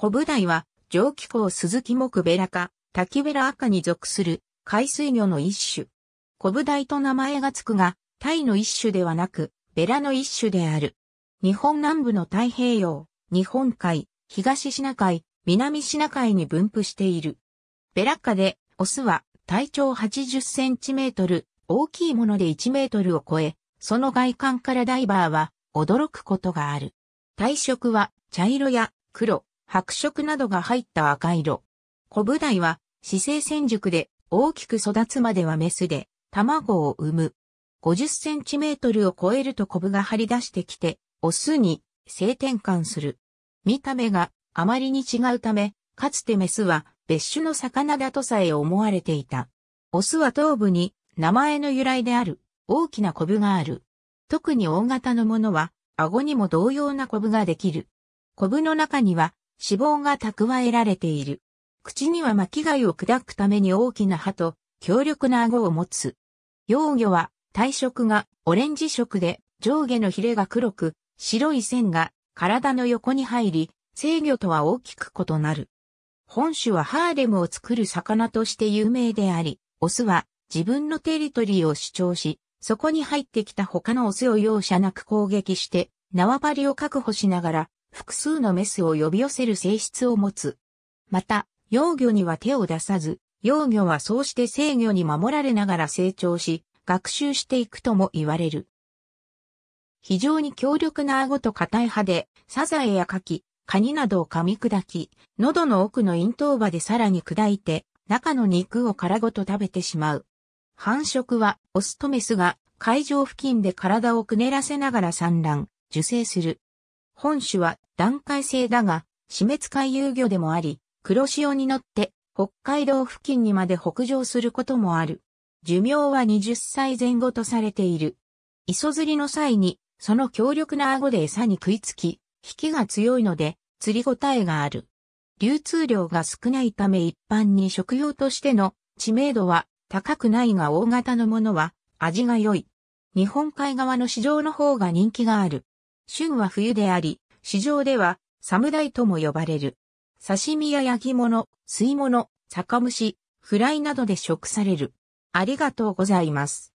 コブダイは、蒸気孔鈴木木ベラ科、滝ベラ赤に属する海水魚の一種。コブダイと名前がつくが、タイの一種ではなく、ベラの一種である。日本南部の太平洋、日本海、東シナ海、南シナ海に分布している。ベラ科で、オスは体長80センチメートル、大きいもので1メートルを超え、その外観からダイバーは驚くことがある。体色は茶色や黒、白色などが入った赤色。コブダイは、姿勢戦熟で大きく育つまではメスで、卵を産む。50センチメートルを超えるとコブが張り出してきて、オスに性転換する。見た目があまりに違うため、かつてメスは別種の魚だとさえ思われていた。オスは頭部に名前の由来である大きなコブがある。特に大型のものは顎にも同様なコブができる。コブの中には脂肪が蓄えられている。口には巻き貝を砕くために大きな歯と強力な顎を持つ。幼魚は体色がオレンジ色で上下のヒレが黒く白い線が体の横に入り、制御とは大きく異なる。本種はハーレムを作る魚として有名であり、オスは自分のテリトリーを主張し、そこに入ってきた他のオスを容赦なく攻撃して、縄張りを確保しながら複数のメスを呼び寄せる性質を持つ。また、幼魚には手を出さず、幼魚はそうして制御に守られながら成長し、学習していくとも言われる。非常に強力な顎と硬い歯で、サザエやカキ、カニなどを噛み砕き、喉の奥の咽頭歯でさらに砕いて、中の肉を殻ごと食べてしまう。繁殖は、オスとメスが海上付近で体をくねらせながら産卵、受精する。本種は段階性だが、死滅回遊魚でもあり、黒潮に乗って北海道付近にまで北上することもある。寿命は20歳前後とされている。磯釣りの際に、その強力な顎で餌に食いつき、引きが強いので、釣りごたえがある。流通量が少ないため一般に食用としての知名度は高くないが大型のものは味が良い。日本海側の市場の方が人気がある。旬は冬であり、市場では、侍とも呼ばれる。刺身や焼き物、吸い物、酒蒸し、フライなどで食される。ありがとうございます。